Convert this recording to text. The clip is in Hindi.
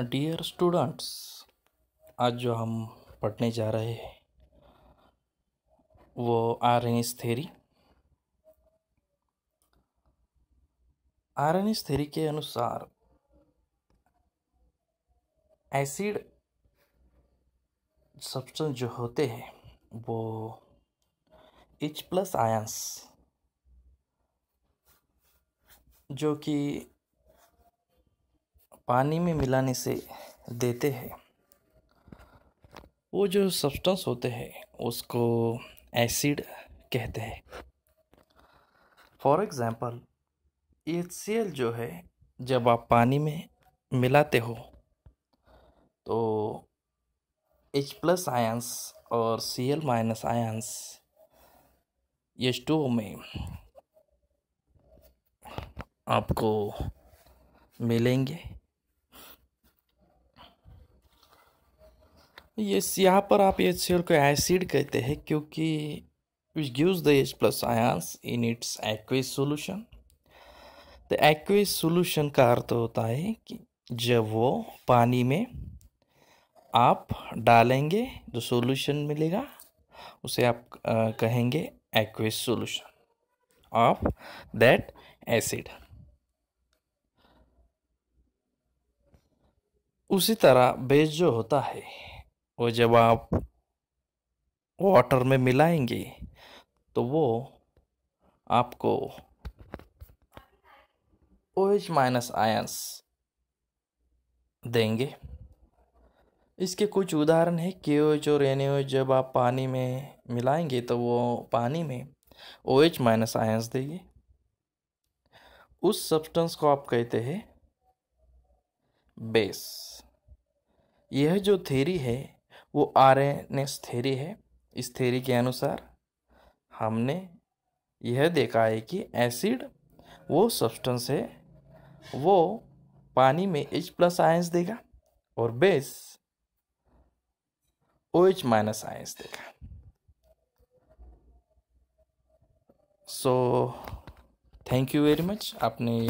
डियर स्टूडेंट्स आज जो हम पढ़ने जा रहे हैं वो Arrhenius theory Arrhenius theory के अनुसार एसिड सब्सटेंस जो होते हैं वो एच प्लस आयंस जो कि पानी में मिलाने से देते हैं वो जो सब्सटेंस होते हैं उसको एसिड कहते हैं for example H C L जो है जब आप पानी में मिलाते हो तो एच प्लस आयंस और C L minus ions H two में आपको मिलेंगे यस यहाँ पर आप एच को एसिड कहते हैं क्योंकि which gives the H plus ions in its aqueous solution The aqueous solution का अर्थ होता है कि जब वो पानी में आप डालेंगे जो सोल्यूशन मिलेगा उसे आप कहेंगे aqueous solution of that acid उसी तरह बेस जो होता है को जब आप वाटर में मिलाएंगे तो वो आपको ओ एच माइनस आयंस देंगे इसके कुछ उदाहरण है के ओ एच और एन एच जब आप पानी में मिलाएंगे तो वो पानी में ओ एच माइनस आयंस देंगे उस सब्सटेंस को आप कहते हैं बेस यह जो थेरी है वो आर एन एस थेरी है इस थेरी के अनुसार हमने यह देखा है कि एसिड वो सब्सटेंस है वो पानी में H प्लस आयंस देगा और base O H minus ions देगा so thank you very much आपने